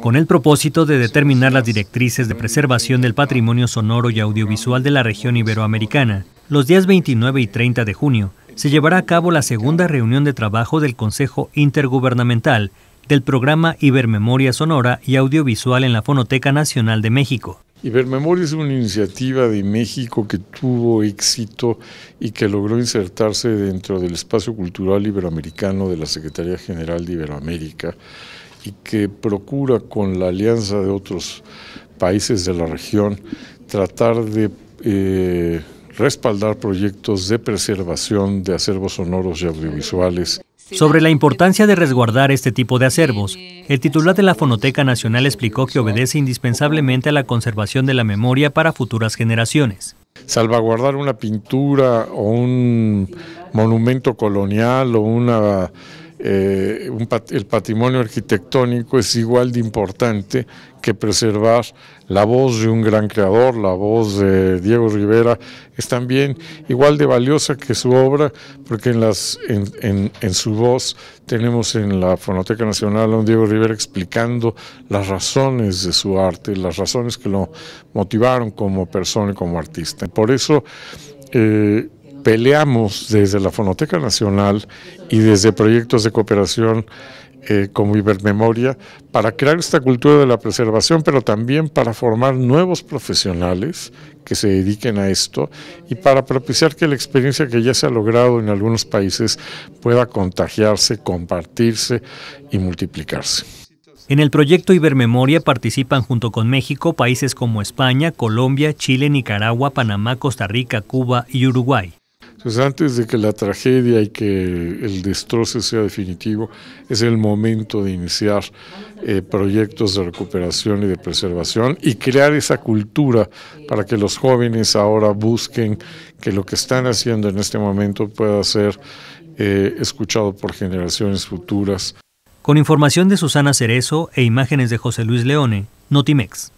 con el propósito de determinar las directrices de preservación del patrimonio sonoro y audiovisual de la región iberoamericana. Los días 29 y 30 de junio se llevará a cabo la segunda reunión de trabajo del Consejo Intergubernamental del programa Ibermemoria Sonora y Audiovisual en la Fonoteca Nacional de México. Ibermemoria es una iniciativa de México que tuvo éxito y que logró insertarse dentro del espacio cultural iberoamericano de la Secretaría General de Iberoamérica y que procura con la alianza de otros países de la región tratar de eh, respaldar proyectos de preservación de acervos sonoros y audiovisuales. Sobre la importancia de resguardar este tipo de acervos, el titular de la Fonoteca Nacional explicó que obedece indispensablemente a la conservación de la memoria para futuras generaciones. Salvaguardar una pintura o un monumento colonial o una eh, el patrimonio arquitectónico es igual de importante que preservar la voz de un gran creador, la voz de Diego Rivera, es también igual de valiosa que su obra, porque en, las, su voz tenemos en la Fonoteca Nacional a un Diego Rivera explicando las razones de su arte, las razones que lo motivaron como persona y como artista. Por eso... Eh, peleamos desde la Fonoteca Nacional y desde proyectos de cooperación eh, como Ibermemoria para crear esta cultura de la preservación, pero también para formar nuevos profesionales que se dediquen a esto y para propiciar que la experiencia que ya se ha logrado en algunos países pueda contagiarse, compartirse y multiplicarse. En el proyecto Ibermemoria participan junto con México países como España, Colombia, Chile, Nicaragua, Panamá, Costa Rica, Cuba y Uruguay. Entonces, antes de que la tragedia y que el destroce sea definitivo, es el momento de iniciar eh, proyectos de recuperación y de preservación y crear esa cultura para que los jóvenes ahora busquen que lo que están haciendo en este momento pueda ser eh, escuchado por generaciones futuras. Con información de Susana Cerezo e imágenes de José Luis Leone, Notimex.